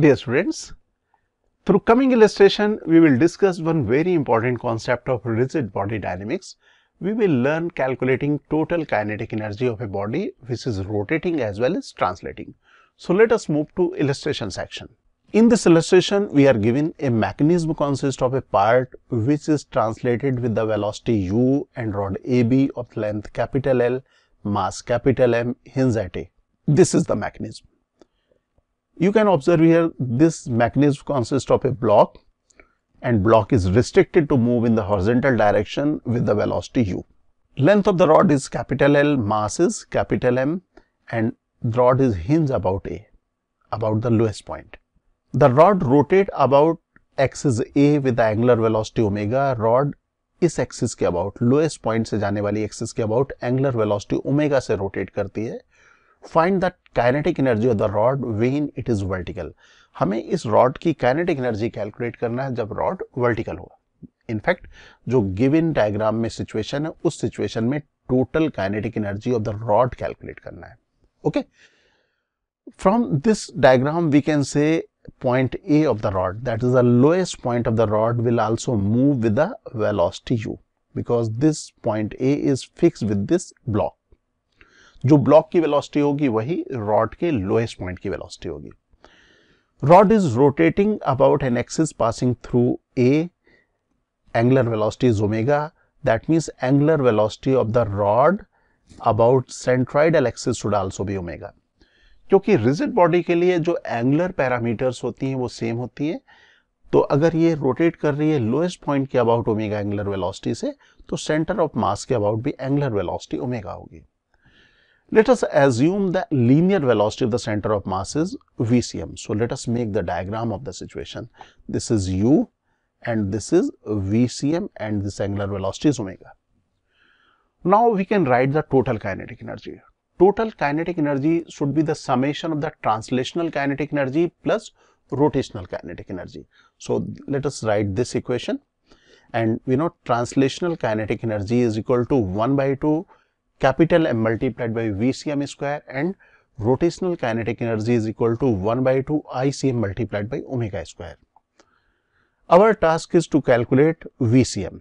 Dear students, through coming illustration, we will discuss one very important concept of rigid body dynamics. We will learn calculating total kinetic energy of a body which is rotating as well as translating. So let us move to illustration section. In this illustration, we are given a mechanism consists of a part which is translated with the velocity u and rod AB of length capital L, mass capital M, hinge at A. This is the mechanism. You can observe here this mechanism consists of a block and block is restricted to move in the horizontal direction with the velocity u. Length of the rod is capital L, mass is capital M and the rod is hinged about A, about the lowest point. The rod rotate about axis A with the angular velocity omega, rod is axis के about lowest point से जाने वाली axis के about angular velocity omega से rotate करती है find that kinetic energy of the rod when it is vertical हमें इस रॉड की काइनेटिक एनर्जी कैलकुलेट करना है जब रॉड वर्टिकल हो इनफैक्ट जो गिव इन डायग्राम में सिचुएशन है उस सिचुएशन में total kinetic energy of the rod calculate करना है okay from this diagram we can say point A of the rod that is the lowest point of the rod will also move with the velocity u because this point A is fix with this block जो block की velocity होगी वही rod के lowest point की velocity होगी rod is rotating about an axis passing through A angular velocity omega that means angular velocity of the rod about centroidal axis should also be omega क्योंकि rigid body के लिए जो angular parameters होती हैं वो same होती हैं तो अगर ये रोटेट कर रही है लोएस्ट पॉइंट के अबाउट ओमेगा एंगुलर वेलोसिटी से तो सेंटर ऑफ मास के अबाउट भी एंगुलर वेलोसिटी ओमेगा होगी Let us assume the linear velocity of the center of mass is VCM. So, let us make the diagram of the situation. This is u and this is VCM and this angular velocity is omega. Now, we can write the total kinetic energy. Total kinetic energy should be the summation of the translational kinetic energy plus rotational kinetic energy. So, let us write this equation and we know translational kinetic energy is equal to 1 by 2 capital M multiplied by VCM square and rotational kinetic energy is equal to 1 by 2 ICM multiplied by omega square. Our task is to calculate VCM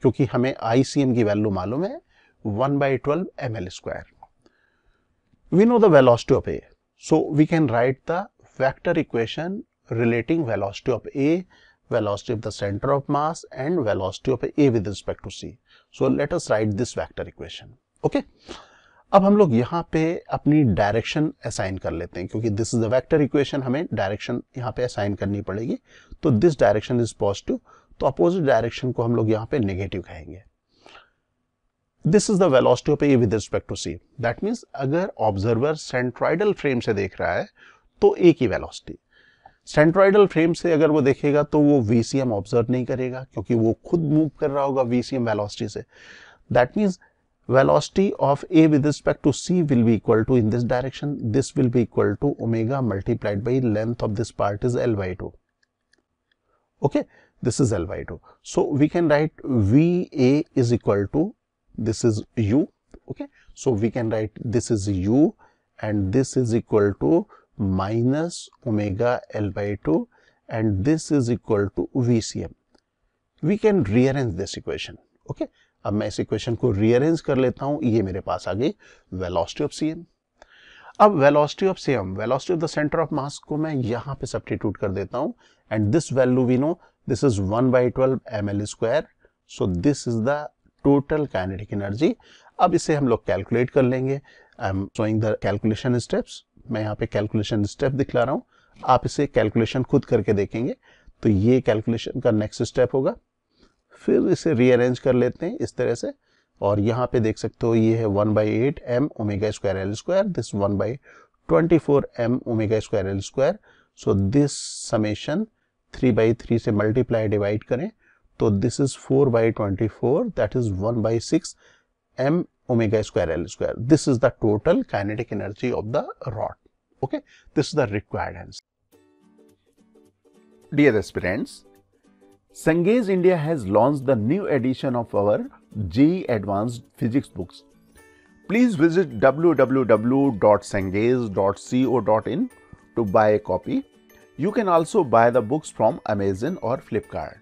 क्योंकि हमें ICM की value मालूम है 1 by 12 ml square. We know the velocity of A. So we can write the vector equation relating velocity of A, velocity of the center of mass and velocity of A with respect to C. So let us write this vector equation. Okay अब हम लोग यहां पे अपनी direction assign कर लेते हैं क्योंकि this is the vector equation हमें डायरेक्शन यहां पे असाइन करनी पड़ेगी तो दिस डायरेक्शन इज पॉजिटिव तो अपोजिट डायरेक्शन को हम लोग यहां पे नेगेटिव कहेंगे this is the velocity of A with respect to C that means अगर ऑब्जर्वर सेंट्राइडल फ्रेम से देख रहा है तो ए की वेलोसिटी सेंट्राइडल फ्रेम से अगर वो देखेगा तो वो वीसीएम ऑब्जर्व नहीं करेगा क्योंकि वो खुद मूव कर रहा होगा वीसीएम वेलोसिटी से that means velocity of a with respect to c will be equal to in this direction this will be equal to omega multiplied by length of this part is l by 2 okay this is l by 2 so we can write va is equal to this is u okay so we can write this is u and this is equal to minus omega l by 2 and this is equal to vcm we can rearrange this equation okay अब मैं इस equation को rearrange कर लेता हूं ये मेरे पास आ गई वेलोसिटी ऑफ सीएम अब velocity of CM velocity of the centre of mass को मैं यहां पे सब्स्टिट्यूट कर देता हूं and this value we know this is 1 by 12 ML square so this is the total kinetic energy अब इसे हम लोग कैलकुलेट कर लेंगे I am showing the calculation steps मैं यहां पे कैलकुलेशन स्टेप दिखला रहा हूं आप इसे कैलकुलेशन खुद करके देखेंगे तो ये कैलकुलेशन का नेक्स्ट स्टेप होगा फिर इसे रीअरेंज कर लेते हैं इस तरह से और यहाँ पे देख सकते हो ये है one by eight M omega square L square this one by twenty four M omega square L square so this summation three by three से मल्टीप्लाई डिवाइड करें तो this is four by twenty four that is one by six M omega square L square this is the total kinetic energy of the rod okay this is the required answer dear aspirants Sengage India has launched the new edition of our GE Advanced Physics books. Please visit www.sengage.co.in to buy a copy. You can also buy the books from Amazon or Flipkart.